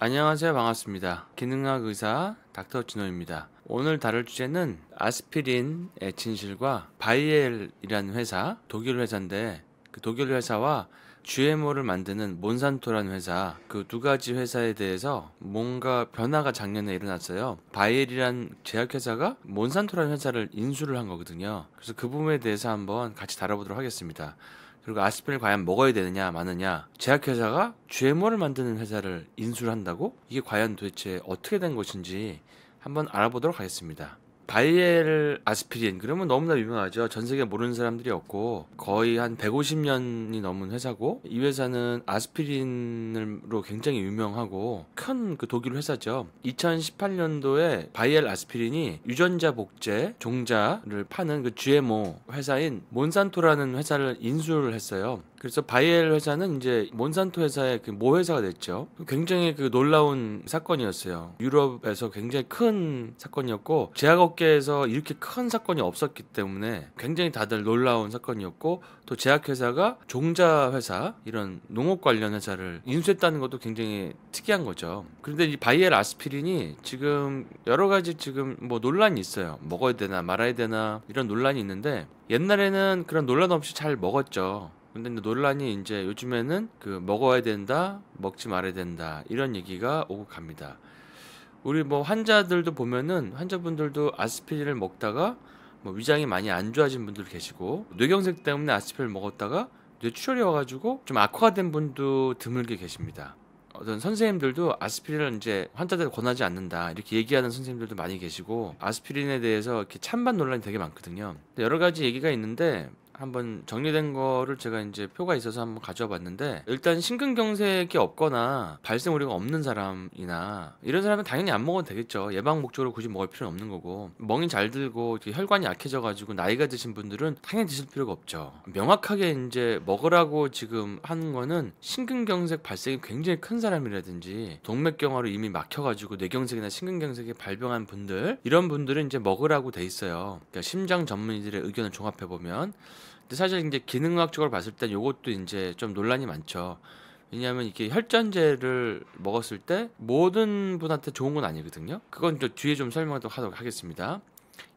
안녕하세요 반갑습니다 기능학 의사 닥터 진호입니다 오늘 다룰 주제는 아스피린의 진실과 바이엘이라는 회사 독일 회사인데 그 독일 회사와 GMO를 만드는 몬산토라는 회사 그 두 가지 회사에 대해서 뭔가 변화가 작년에 일어났어요. 바이엘이란 제약회사가 몬산토라는 회사를 인수를 한 거거든요. 그래서 그 부분에 대해서 한번 같이 다뤄보도록 하겠습니다. 그리고 아스피린을 과연 먹어야 되느냐 마느냐 제약회사가 GMO를 만드는 회사를 인수를 한다고 이게 과연 도대체 어떻게 된 것인지 한번 알아보도록 하겠습니다. 바이엘 아스피린 그러면 너무나 유명하죠. 전 세계 모르는 사람들이 없고 거의 한 150년이 넘은 회사고 이 회사는 아스피린으로 굉장히 유명하고 큰 그 독일 회사죠. 2018년도에 바이엘 아스피린이 유전자 복제 종자를 파는 그 GMO 회사인 몬산토라는 회사를 인수를 했어요. 그래서 바이엘 회사는 이제 몬산토 회사의 그모 회사가 됐죠. 굉장히 그 놀라운 사건이었어요. 유럽에서 굉장히 큰 사건이었고 제약업계에서 이렇게 큰 사건이 없었기 때문에 굉장히 다들 놀라운 사건이었고 또 제약회사가 종자 회사 이런 농업 관련 회사를 인수했다는 것도 굉장히 특이한 거죠. 그런데 이 바이엘 아스피린이 지금 여러 가지 지금 뭐 논란이 있어요. 먹어야 되나 말아야 되나 이런 논란이 있는데 옛날에는 그런 논란 없이 잘 먹었죠. 근데 논란이 이제 요즘에는 그 먹어야 된다, 먹지 말아야 된다 이런 얘기가 오고 갑니다. 우리 뭐 환자들도 보면은 환자분들도 아스피린을 먹다가 뭐 위장이 많이 안 좋아진 분들 계시고 뇌경색 때문에 아스피린을 먹었다가 뇌출혈이 와가지고 좀 악화된 분도 드물게 계십니다. 어떤 선생님들도 아스피린을 이제 환자들 권하지 않는다 이렇게 얘기하는 선생님들도 많이 계시고 아스피린에 대해서 이렇게 찬반 논란이 되게 많거든요. 여러 가지 얘기가 있는데 한번 정리된 거를 제가 이제 표가 있어서 한번 가져와 봤는데 일단 심근경색이 없거나 발생 우려가 없는 사람이나 이런 사람은 당연히 안 먹어도 되겠죠 예방 목적으로 굳이 먹을 필요는 없는 거고 멍이 잘 들고 혈관이 약해져 가지고 나이가 드신 분들은 당연히 드실 필요가 없죠 명확하게 이제 먹으라고 지금 하는 거는 심근경색 발생이 굉장히 큰 사람이라든지 동맥경화로 이미 막혀 가지고 뇌경색이나 심근경색이 발병한 분들 이런 분들은 이제 먹으라고 돼 있어요 그러니까 심장 전문의들의 의견을 종합해 보면 근데 사실 이제 기능학적으로 봤을 땐 요것도 이제 좀 논란이 많죠. 왜냐하면 이렇게 혈전제를 먹었을 때 모든 분한테 좋은 건 아니거든요. 그건 저 뒤에 좀 설명하도록 하겠습니다.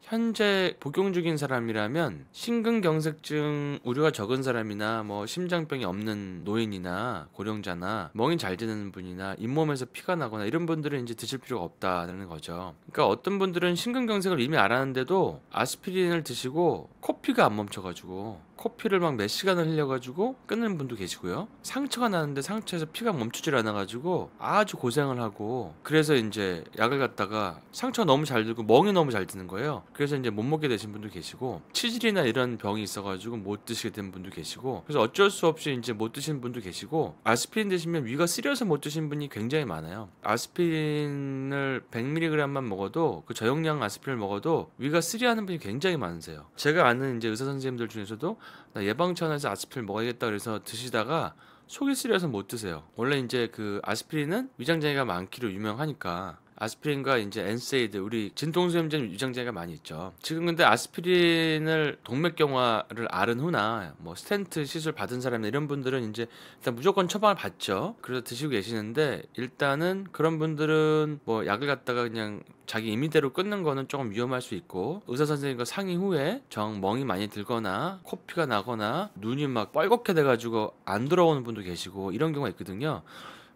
현재 복용 중인 사람이라면 심근경색증 우려가 적은 사람이나 뭐 심장병이 없는 노인이나 고령자나 멍이 잘 드는 분이나 잇몸에서 피가 나거나 이런 분들은 이제 드실 필요가 없다는 거죠. 그러니까 어떤 분들은 심근경색을 이미 알았는데도 아스피린을 드시고 코피가 안 멈춰가지고 코피를 막 몇 시간을 흘려가지고 끊는 분도 계시고요. 상처가 나는데 상처에서 피가 멈추질 않아가지고 아주 고생을 하고 그래서 이제 약을 갖다가 상처가 너무 잘 들고 멍이 너무 잘 드는 거예요. 그래서 이제 못 먹게 되신 분도 계시고 치질이나 이런 병이 있어가지고 못 드시게 된 분도 계시고 그래서 어쩔 수 없이 이제 못 드신 분도 계시고 아스피린 드시면 위가 쓰려서 못 드신 분이 굉장히 많아요. 아스피린을 100mg만 먹어도 그 저용량 아스피린을 먹어도 위가 쓰려하는 분이 굉장히 많으세요. 제가 아는 이제 의사 선생님들 중에서도 나 예방 차원에서 아스피린 먹어야겠다 그래서 드시다가 속이 쓰려서 못 드세요. 원래 이제 그 아스피린은 위장장애가 많기로 유명하니까 아스피린과 이제 엔세이드 우리 진통소염제 유장제가 많이 있죠. 지금 근데 아스피린을 동맥경화를 앓은 후나 뭐 스탠트 시술 받은 사람이나 이런 분들은 이제 일단 무조건 처방을 받죠. 그래서 드시고 계시는데 일단은 그런 분들은 뭐 약을 갖다가 그냥 자기 임의대로 끊는 거는 조금 위험할 수 있고 의사 선생님과 상의 후에 정 멍이 많이 들거나 코피가 나거나 눈이 막 뻘겋게 돼가지고 안들어오는 분도 계시고 이런 경우가 있거든요.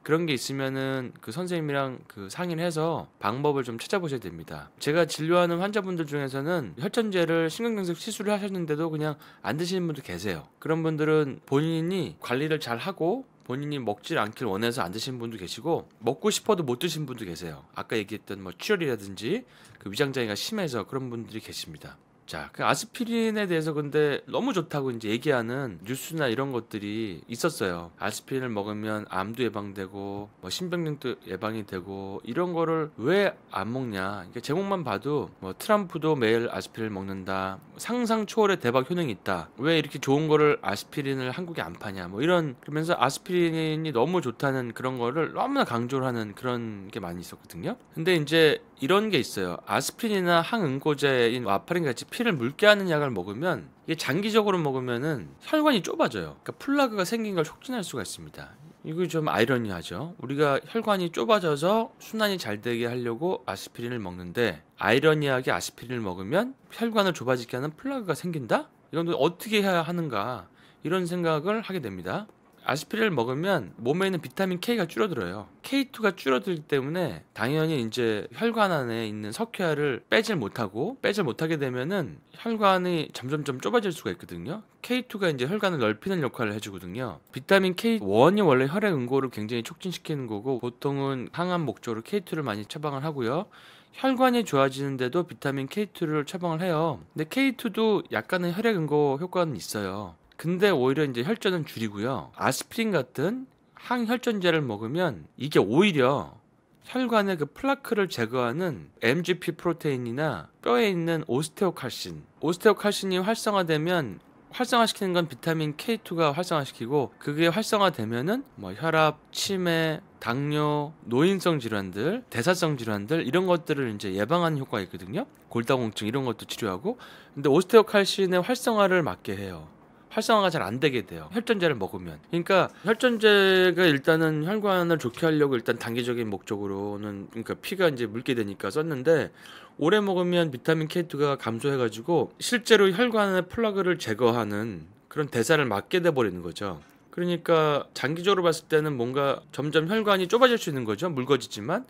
그런 게 있으면은 그 선생님이랑 그 상의를 해서 방법을 좀 찾아보셔야 됩니다. 제가 진료하는 환자분들 중에서는 혈전제를 신경경색 시술을 하셨는데도 그냥 안 드시는 분도 계세요. 그런 분들은 본인이 관리를 잘 하고 본인이 먹질 않길 원해서 안 드시는 분도 계시고 먹고 싶어도 못드시는 분도 계세요. 아까 얘기했던 뭐 출혈이라든지 그 위장장애가 심해서 그런 분들이 계십니다. 자, 그 아스피린에 대해서 근데 너무 좋다고 이제 얘기하는 뉴스나 이런 것들이 있었어요. 아스피린을 먹으면 암도 예방되고 뭐 신병증도 예방이 되고 이런 거를 왜 안 먹냐? 그러니까 제목만 봐도 뭐 트럼프도 매일 아스피린을 먹는다. 상상 초월의 대박 효능이 있다. 왜 이렇게 좋은 거를 아스피린을 한국에 안 파냐? 뭐 이런 그러면서 아스피린이 너무 좋다는 그런 거를 너무나 강조를 하는 그런 게 많이 있었거든요. 근데 이제 이런 게 있어요. 아스피린이나 항응고제인 와파린 같이 피를 묽게 하는 약을 먹으면 이게 장기적으로 먹으면은 혈관이 좁아져요. 그러니까 플라그가 생긴 걸 촉진할 수가 있습니다. 이거 좀 아이러니하죠. 우리가 혈관이 좁아져서 순환이 잘 되게 하려고 아스피린을 먹는데 아이러니하게 아스피린을 먹으면 혈관을 좁아지게 하는 플라그가 생긴다? 이건 어떻게 해야 하는가? 이런 생각을 하게 됩니다. 아스피린을 먹으면 몸에 있는 비타민 K가 줄어들어요. K2가 줄어들기 때문에 당연히 이제 혈관 안에 있는 석회화를 빼질 못하고 빼질 못하게 되면은 혈관이 점점점 좁아질 수가 있거든요. K2가 이제 혈관을 넓히는 역할을 해주거든요. 비타민 K1이 원래 혈액 응고를 굉장히 촉진시키는 거고 보통은 항암 목적으로 K2를 많이 처방을 하고요. 혈관이 좋아지는데도 비타민 K2를 처방을 해요. 근데 K2도 약간의 혈액 응고 효과는 있어요. 근데 오히려 이제 혈전은 줄이고요. 아스피린 같은 항혈전제를 먹으면 이게 오히려 혈관의 그 플라크를 제거하는 MGP 프로테인이나 뼈에 있는 오스테오칼신. 오스테오칼신이 활성화되면 활성화시키는 건 비타민 K2가 활성화시키고 그게 활성화되면은 뭐 혈압, 치매, 당뇨, 노인성 질환들, 대사성 질환들 이런 것들을 이제 예방하는 효과가 있거든요. 골다공증 이런 것도 치료하고 근데 오스테오칼신의 활성화를 막게 해요. 활성화가 잘 안 되게 돼요. 혈전제를 먹으면. 그러니까 혈전제가 일단은 혈관을 좋게 하려고 일단 단기적인 목적으로는 그러니까 피가 이제 묽게 되니까 썼는데 오래 먹으면 비타민 K2가 감소해가지고 실제로 혈관의 플러그를 제거하는 그런 대사를 막게 돼 버리는 거죠. 그러니까 장기적으로 봤을 때는 뭔가 점점 혈관이 좁아질 수 있는 거죠. 묽어지지만.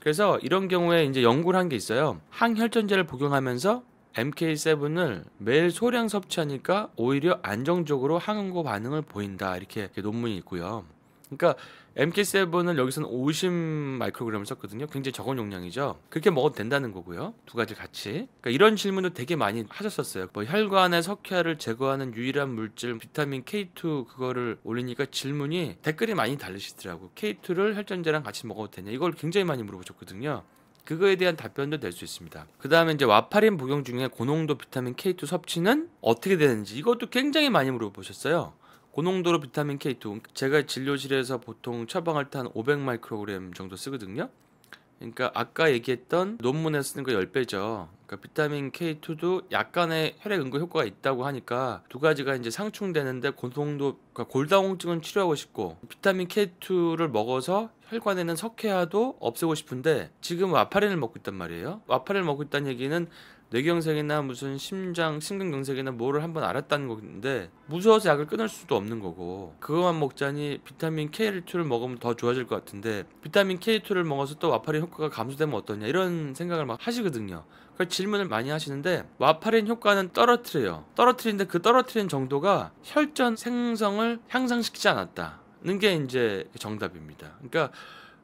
그래서 이런 경우에 이제 연구를 한 게 있어요. 항혈전제를 복용하면서 MK7을 매일 소량 섭취하니까 오히려 안정적으로 항응고 반응을 보인다 이렇게, 이렇게 논문이 있고요. 그러니까 MK7은 여기서는 50 마이크로그램을 썼거든요. 굉장히 적은 용량이죠. 그렇게 먹어도 된다는 거고요. 두 가지 같이. 그러니까 이런 질문도 되게 많이 하셨었어요. 뭐 혈관의 석회를 제거하는 유일한 물질 비타민 K2 그거를 올리니까 질문이 댓글이 많이 달리시더라고. K2를 혈전제랑 같이 먹어도 되냐? 이걸 굉장히 많이 물어보셨거든요. 그거에 대한 답변도 될 수 있습니다. 그 다음에 이제 와파린 복용 중에 고농도 비타민 K2 섭취는 어떻게 되는지 이것도 굉장히 많이 물어보셨어요. 고농도로 비타민 K2 제가 진료실에서 보통 처방을 탄 500마이크로그램 정도 쓰거든요. 그러니까 아까 얘기했던 논문에 쓰는 거 10배죠. 그러니까 비타민 K2도 약간의 혈액 응급 효과가 있다고 하니까 두 가지가 이제 상충되는데 고성도 그러니까 골다공증은 치료하고 싶고 비타민 K2를 먹어서 혈관에는 석회화도 없애고 싶은데 지금 와파린을 먹고 있단 말이에요. 와파린을 먹고 있다는 얘기는 뇌경색이나 무슨 심장 심근경색이나 뭐를 한번 알았다는 건데 무서워서 약을 끊을 수도 없는 거고 그것만 먹자니 비타민 K2를 먹으면 더 좋아질 것 같은데 비타민 K2를 먹어서 또 와파린 효과가 감소되면 어떠냐 이런 생각을 막 하시거든요. 그 질문을 많이 하시는데 와파린 효과는 떨어뜨려요. 떨어뜨리는데 그 떨어뜨린 정도가 혈전 생성을 향상시키지 않았다는 게 이제 정답입니다. 그러니까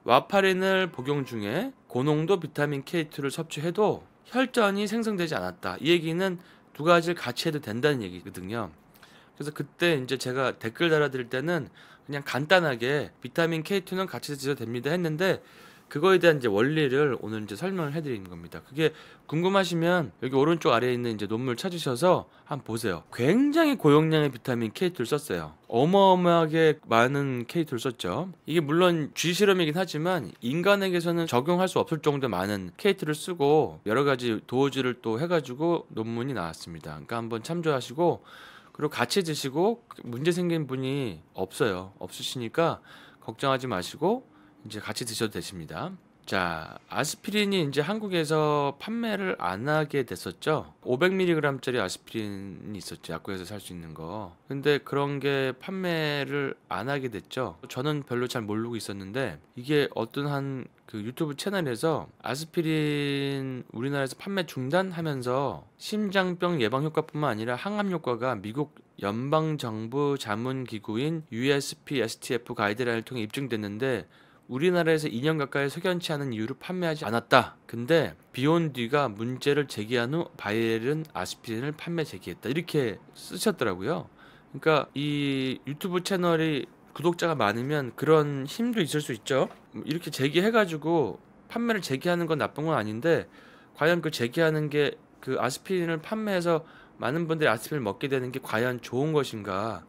와파린을 복용 중에 고농도 비타민 K2를 섭취해도 혈전이 생성되지 않았다. 이 얘기는 두 가지를 같이 해도 된다는 얘기거든요. 그래서 그때 이제 제가 댓글 달아드릴 때는 그냥 간단하게 비타민 K2는 같이 드셔도 됩니다 했는데 그거에 대한 이제 원리를 오늘 이제 설명을 해드리는 겁니다. 그게 궁금하시면 여기 오른쪽 아래에 있는 이제 논문 을 찾으셔서 한번 보세요. 굉장히 고용량의 비타민 K2를 썼어요. 어마어마하게 많은 K2를 썼죠. 이게 물론 쥐 실험이긴 하지만 인간에게서는 적용할 수 없을 정도 많은 K2를 쓰고 여러 가지 도어지를또 해가지고 논문이 나왔습니다. 그러니까 한번 참조하시고 그리고 같이 드시고 문제 생긴 분이 없어요. 없으시니까 걱정하지 마시고 이제 같이 드셔도 되십니다. 자, 아스피린이 이제 한국에서 판매를 안 하게 됐었죠. 500mg짜리 아스피린이 있었죠. 약국에서 살 수 있는 거. 근데 그런 게 판매를 안 하게 됐죠. 저는 별로 잘 모르고 있었는데 이게 어떤 한 그 유튜브 채널에서 아스피린 우리나라에서 판매 중단하면서 심장병 예방 효과뿐만 아니라 항암 효과가 미국 연방 정부 자문 기구인 USPSTF 가이드라인을 통해 입증됐는데 우리나라에서 2년 가까이 석연치 않은 이유로 판매하지 않았다. 근데 비욘디가 문제를 제기한 후 바이엘은 아스피린을 판매 제기했다. 이렇게 쓰셨더라고요. 그러니까 이 유튜브 채널이 구독자가 많으면 그런 힘도 있을 수 있죠. 이렇게 제기해가지고 판매를 제기하는 건 나쁜 건 아닌데 과연 그 제기하는 게 그 아스피린을 판매해서 많은 분들이 아스피린을 먹게 되는 게 과연 좋은 것인가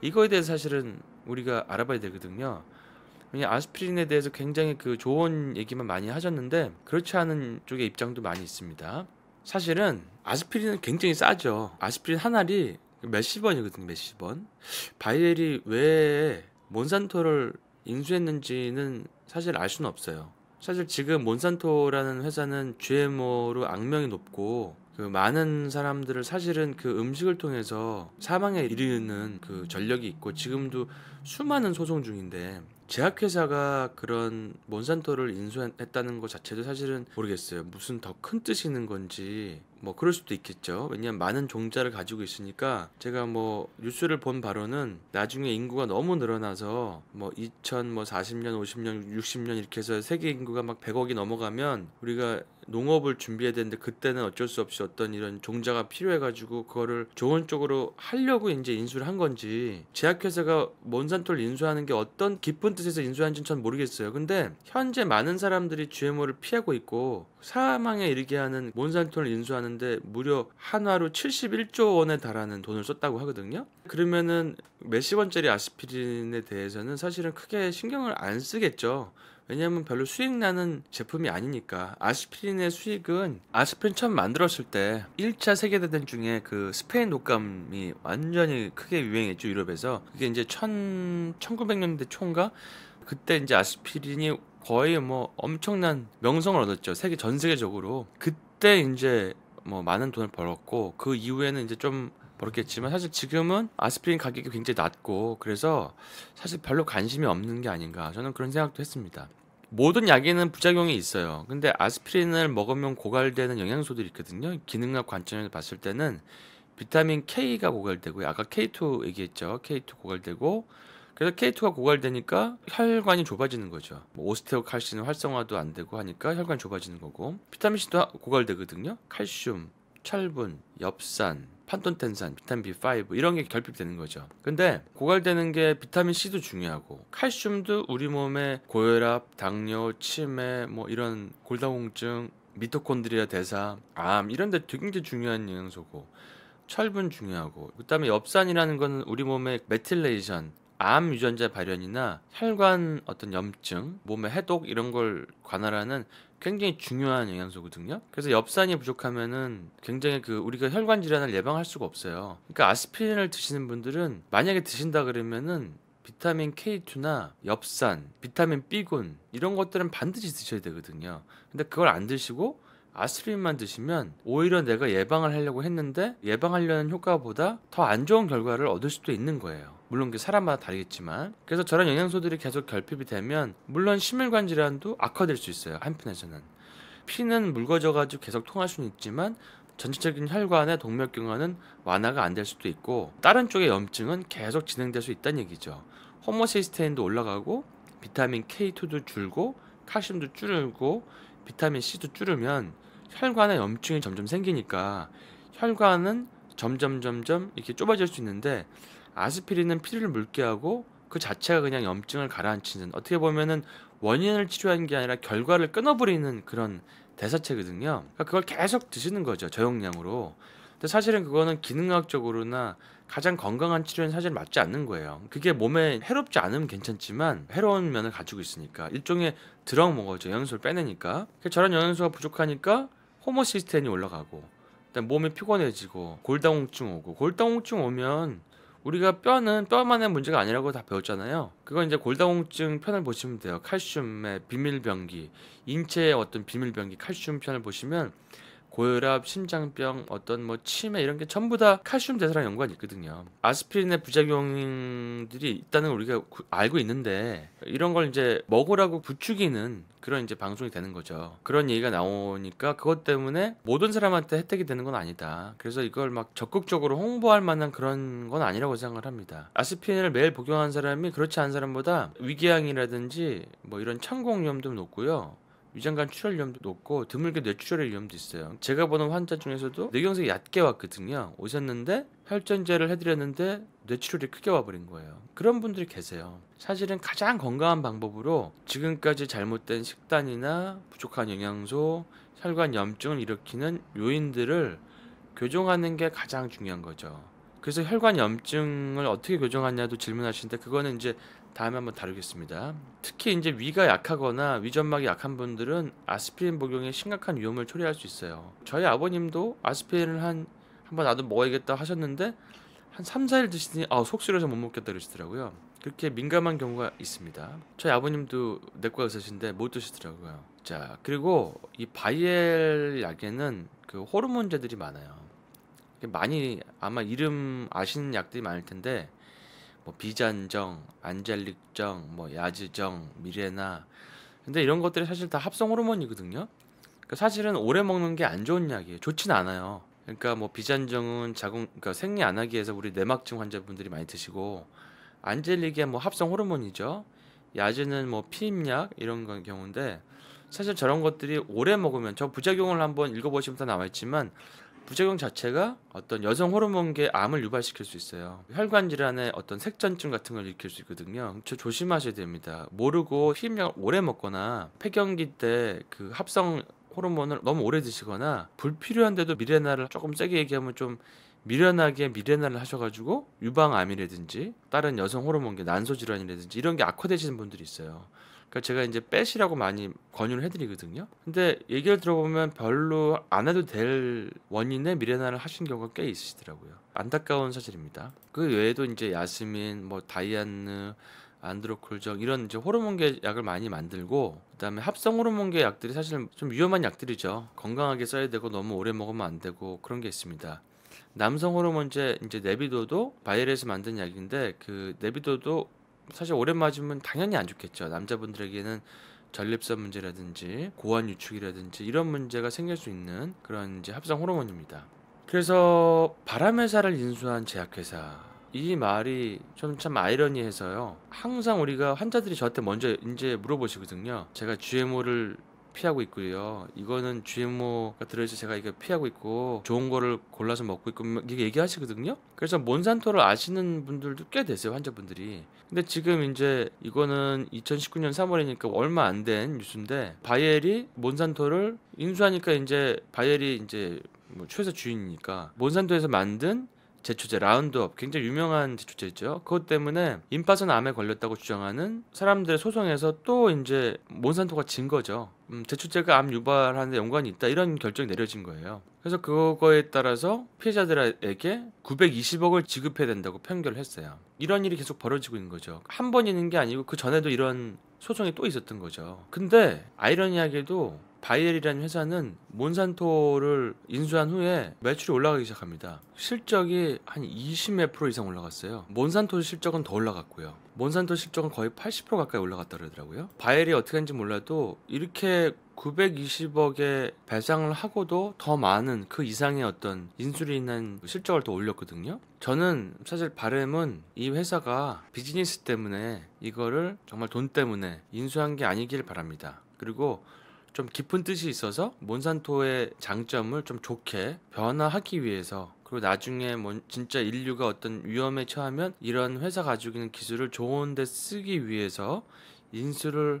이거에 대해서 사실은 우리가 알아봐야 되거든요. 왜냐 아스피린에 대해서 굉장히 그 좋은 얘기만 많이 하셨는데 그렇지 않은 쪽의 입장도 많이 있습니다. 사실은 아스피린은 굉장히 싸죠. 아스피린 한 알이 몇십 원이거든요. 몇십 원. 바이엘이 왜 몬산토를 인수했는지는 사실 알 수는 없어요. 사실 지금 몬산토라는 회사는 GMO로 악명이 높고 그 많은 사람들을 사실은 그 음식을 통해서 사망에 이르는 그 전력이 있고 지금도 수많은 소송 중인데 제약회사가 그런 몬산토를 인수했다는 것 자체도 사실은 모르겠어요. 무슨 더 큰 뜻이 있는 건지 뭐 그럴 수도 있겠죠. 왜냐하면 많은 종자를 가지고 있으니까 제가 뭐 뉴스를 본 바로는 나중에 인구가 너무 늘어나서 뭐 2000, 뭐 40년, 50년, 60년 이렇게 해서 세계 인구가 막 100억이 넘어가면 우리가 농업을 준비해야 되는데 그때는 어쩔 수 없이 어떤 이런 종자가 필요해가지고 그거를 좋은 쪽으로 하려고 이제 인수를 한 건지 제약회사가 몬산토를 인수하는 게 어떤 깊은 뜻에서 인수한지는 전 모르겠어요. 근데 현재 많은 사람들이 GMO를 피하고 있고 사망에 이르게 하는 몬산토를 인수하는데 무려 한화로 71조 원에 달하는 돈을 썼다고 하거든요. 그러면은 몇십 원짜리 아스피린에 대해서는 사실은 크게 신경을 안 쓰겠죠. 왜냐하면 별로 수익 나는 제품이 아니니까 아스피린의 수익은 아스피린 처음 만들었을 때 1차 세계대전 중에 그 스페인 독감이 완전히 크게 유행했죠 유럽에서 그게 이제 천, 1900년대 초인가 그때 이제 아스피린이 거의 뭐 엄청난 명성을 얻었죠. 세계 전 세계적으로. 그때 이제 뭐 많은 돈을 벌었고 그 이후에는 이제 좀 벌었겠지만 사실 지금은 아스피린 가격이 굉장히 낮고 그래서 사실 별로 관심이 없는 게 아닌가 저는 그런 생각도 했습니다. 모든 약에는 부작용이 있어요. 근데 아스피린을 먹으면 고갈되는 영양소들이 있거든요. 기능학 관점에서 봤을 때는 비타민 K가 고갈되고 아까 K2 얘기했죠. K2 고갈되고 그래서 K2가 고갈되니까 혈관이 좁아지는 거죠. 뭐 오스테오 칼슘 활성화도 안 되고 하니까 혈관 좁아지는 거고 비타민 C도 고갈되거든요. 칼슘, 철분, 엽산, 판톤텐산, 비타민 B5 이런 게 결핍되는 거죠. 근데 고갈되는 게 비타민 C도 중요하고 칼슘도 우리 몸에 고혈압, 당뇨, 치매 뭐 이런 골다공증, 미토콘드리아 대사, 암 이런 데 굉장히 중요한 영양소고 철분 중요하고 그다음에 엽산이라는 거는 우리 몸의 메틸레이션 암 유전자 발현이나 혈관 어떤 염증, 몸의 해독 이런 걸 관할하는 굉장히 중요한 영양소거든요. 그래서 엽산이 부족하면은 굉장히 그 우리가 혈관 질환을 예방할 수가 없어요. 그러니까 아스피린을 드시는 분들은 만약에 드신다 그러면은 비타민 K2나 엽산, 비타민 B군 이런 것들은 반드시 드셔야 되거든요. 근데 그걸 안 드시고 아스피린만 드시면 오히려 내가 예방을 하려고 했는데 예방하려는 효과보다 더 안 좋은 결과를 얻을 수도 있는 거예요. 물론 그 사람마다 다르겠지만 그래서 저런 영양소들이 계속 결핍이 되면 물론 심혈관 질환도 악화될 수 있어요 한편에서는 피는 묽어져가지고 계속 통할 수는 있지만 전체적인 혈관의 동맥경화는 완화가 안 될 수도 있고 다른 쪽의 염증은 계속 진행될 수 있다는 얘기죠 호모시스테인도 올라가고 비타민 K2도 줄고 칼슘도 줄고 비타민 C도 줄으면 혈관에 염증이 점점 생기니까 혈관은 점점 점점 이렇게 좁아질 수 있는데 아스피린은 피를 묽게 하고 그 자체가 그냥 염증을 가라앉히는 어떻게 보면은 원인을 치료하는 게 아니라 결과를 끊어버리는 그런 대사체거든요. 그러니까 그걸 계속 드시는 거죠 저용량으로. 근데 사실은 그거는 기능학적으로나 가장 건강한 치료는 사실 맞지 않는 거예요. 그게 몸에 해롭지 않으면 괜찮지만 해로운 면을 가지고 있으니까 일종의 드럭 먹어죠 영양소를 빼내니까. 그러니까 저런 영양소가 부족하니까 호모시스테이 올라가고 몸이 피곤해지고 골다공증 오고 골다공증 오면 우리가 뼈는 뼈만의 문제가 아니라고 다 배웠잖아요. 그건 이제 골다공증 편을 보시면 돼요. 칼슘의 비밀병기, 인체의 어떤 비밀병기, 칼슘 편을 보시면 고혈압, 심장병, 어떤 뭐 치매 이런 게 전부 다 칼슘 대사랑 연관이 있거든요. 아스피린의 부작용들이 있다는 걸 우리가 알고 있는데 이런 걸 이제 먹으라고 부추기는 그런 이제 방송이 되는 거죠. 그런 얘기가 나오니까 그것 때문에 모든 사람한테 혜택이 되는 건 아니다. 그래서 이걸 막 적극적으로 홍보할 만한 그런 건 아니라고 생각을 합니다. 아스피린을 매일 복용한 사람이 그렇지 않은 사람보다 위궤양이라든지 뭐 이런 창공염도 높고요. 위장관 출혈 위험도 높고 드물게 뇌출혈의 위험도 있어요. 제가 보는 환자 중에서도 뇌경색이 얕게 왔거든요. 오셨는데 혈전제를 해드렸는데 뇌출혈이 크게 와버린 거예요. 그런 분들이 계세요. 사실은 가장 건강한 방법으로 지금까지 잘못된 식단이나 부족한 영양소, 혈관 염증을 일으키는 요인들을 교정하는 게 가장 중요한 거죠. 그래서 혈관 염증을 어떻게 교정하냐도 질문하시는데 그거는 이제 다음에 한번 다루겠습니다. 특히 이제 위가 약하거나 위점막이 약한 분들은 아스피린 복용에 심각한 위험을 초래할 수 있어요. 저희 아버님도 아스피린을 한 한번 나도 먹어야겠다 하셨는데 한 3, 4일 드시더니 아, 속 쓰려서 못 먹겠다 그러시더라고요. 그렇게 민감한 경우가 있습니다. 저희 아버님도 내과 의사신데 못 드시더라고요. 자, 그리고 이 바이엘 약에는 그 호르몬제들이 많아요. 많이 아마 이름 아시는 약들이 많을 텐데 뭐 비잔정, 안젤릭정, 뭐 야즈정, 미레나 근데 이런 것들이 사실 다 합성 호르몬이거든요. 그러니까 사실은 오래 먹는 게 안 좋은 약이에요. 좋진 않아요. 그러니까 뭐 비잔정은 자궁 그러니까 생리 안 하기 위해서 우리 내막증 환자분들이 많이 드시고 안젤릭이 뭐 합성 호르몬이죠. 야즈는 뭐 피임약 이런 경우인데 사실 저런 것들이 오래 먹으면 저 부작용을 한번 읽어보시면 다 나와 있지만 부작용 자체가 어떤 여성 호르몬계 암을 유발시킬 수 있어요. 혈관 질환의 어떤 색전증 같은 걸 일으킬 수 있거든요. 조심하셔야 됩니다. 모르고 힘약을 오래 먹거나 폐경기 때 그 합성 호르몬을 너무 오래 드시거나 불필요한데도 미레나를 조금 세게 얘기하면 좀 미련하게 미레나를 하셔가지고 유방암이라든지 다른 여성 호르몬계 난소 질환이라든지 이런 게 악화되시는 분들이 있어요. 그러니까 제가 이제 빼시라고 많이 권유를 해드리거든요. 근데 얘기를 들어보면 별로 안 해도 될 원인에 미레나를 하신 경우가 꽤 있으시더라고요. 안타까운 사실입니다. 그 외에도 이제 야스민, 뭐 다이안느, 안드로콜정 이런 이제 호르몬계 약을 많이 만들고 그다음에 합성 호르몬계 약들이 사실 좀 위험한 약들이죠. 건강하게 써야 되고 너무 오래 먹으면 안 되고 그런 게 있습니다. 남성 호르몬제 이제 네비도도 바이엘에서 만든 약인데 그 네비도도 사실 오래 맞으면 당연히 안 좋겠죠. 남자분들에게는 전립선 문제라든지 고환 유축이라든지 이런 문제가 생길 수 있는 그런 이제 합성 호르몬입니다. 그래서 바람회사를 인수한 제약회사 이 말이 좀 참 아이러니해서요. 항상 우리가 환자들이 저한테 먼저 이제 물어보시거든요. 제가 GMO를 피하고 있고요. 이거는 GMO가 들어있어 제가 이거 피하고 있고 좋은 거를 골라서 먹고 있고 뭐 이게 얘기하시거든요. 그래서 몬산토를 아시는 분들도 꽤 되세요 환자분들이. 근데 지금 이제 이거는 2019년 3월이니까 얼마 안 된 뉴스인데 바이엘이 몬산토를 인수하니까 이제 바이엘이 이제 뭐 최소 주인이니까 몬산토에서 만든 제초제 라운드업 굉장히 유명한 제초제죠. 그것 때문에 임파선 암에 걸렸다고 주장하는 사람들의 소송에서 또 이제 몬산토가 진 거죠. 음, 제초제가 암 유발하는데 연관이 있다 이런 결정이 내려진 거예요. 그래서 그거에 따라서 피해자들에게 920억을 지급해야 된다고 판결을 했어요. 이런 일이 계속 벌어지고 있는 거죠. 한 번 있는 게 아니고 그 전에도 이런 소송이 또 있었던 거죠. 근데 아이러니하게도 바이엘이라는 회사는 몬산토를 인수한 후에 매출이 올라가기 시작합니다. 실적이 한 20몇 프로 이상 올라갔어요. 몬산토 실적은 더 올라갔고요. 몬산토 실적은 거의 80% 가까이 올라갔다 그러더라고요. 바이엘이 어떻게 하는지 몰라도 이렇게 920억에 배상을 하고도 더 많은 그 이상의 어떤 인수를 인한 실적을 더 올렸거든요. 저는 사실 바램은 이 회사가 비즈니스 때문에 이거를 정말 돈 때문에 인수한 게 아니길 바랍니다. 그리고 좀 깊은 뜻이 있어서 몬산토의 장점을 좀 좋게 변화하기 위해서 그리고 나중에 뭐 진짜 인류가 어떤 위험에 처하면 이런 회사 가지고 있는 기술을 좋은 데 쓰기 위해서 인수를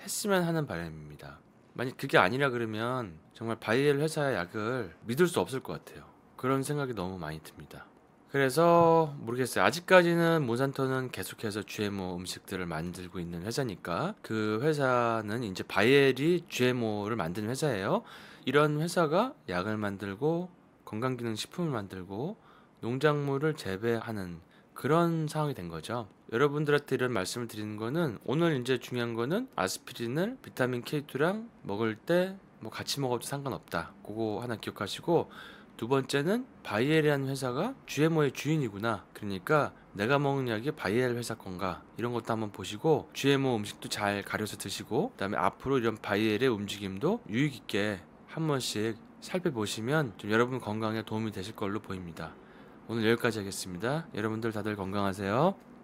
했으면 하는 바람입니다. 만약 그게 아니라 그러면 정말 바이엘 회사의 약을 믿을 수 없을 것 같아요. 그런 생각이 너무 많이 듭니다. 그래서 모르겠어요. 아직까지는 몬산토는 계속해서 GMO 음식들을 만들고 있는 회사니까 그 회사는 이제 바이엘이 GMO를 만든 회사예요. 이런 회사가 약을 만들고 건강기능식품을 만들고 농작물을 재배하는 그런 상황이 된 거죠. 여러분들한테 이런 말씀을 드리는 거는 오늘 이제 중요한 거는 아스피린을 비타민 K2랑 먹을 때 뭐 같이 먹어도 상관없다. 그거 하나 기억하시고 두 번째는 바이엘이라는 회사가 GMO의 주인이구나. 그러니까 내가 먹는 약이 바이엘 회사 건가 이런 것도 한번 보시고 GMO 음식도 잘 가려서 드시고 그다음에 앞으로 이런 바이엘의 움직임도 유익 있게 한 번씩 살펴보시면 좀 여러분 건강에 도움이 되실 걸로 보입니다. 오늘 여기까지 하겠습니다. 여러분들 다들 건강하세요.